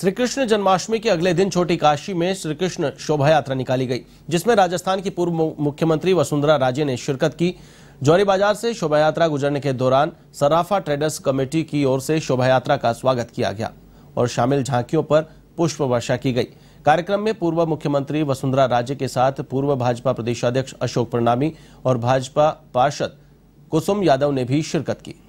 श्री कृष्ण जन्माष्टमी के अगले दिन छोटी काशी में श्री कृष्ण शोभा यात्रा निकाली गई जिसमें राजस्थान की पूर्व मुख्यमंत्री वसुंधरा राजे ने शिरकत की जौहरी बाजार से शोभा यात्रा गुजरने के दौरान सराफा ट्रेडर्स कमेटी की ओर से शोभा यात्रा का स्वागत किया गया और शामिल झांकियों पर पुष्प वर्षा की गई कार्यक्रम में पूर्व मुख्यमंत्री वसुंधरा राजे के साथ पूर्व भाजपा प्रदेशाध्यक्ष अशोक प्रणामी और भाजपा पार्षद कुसुम यादव ने भी शिरकत की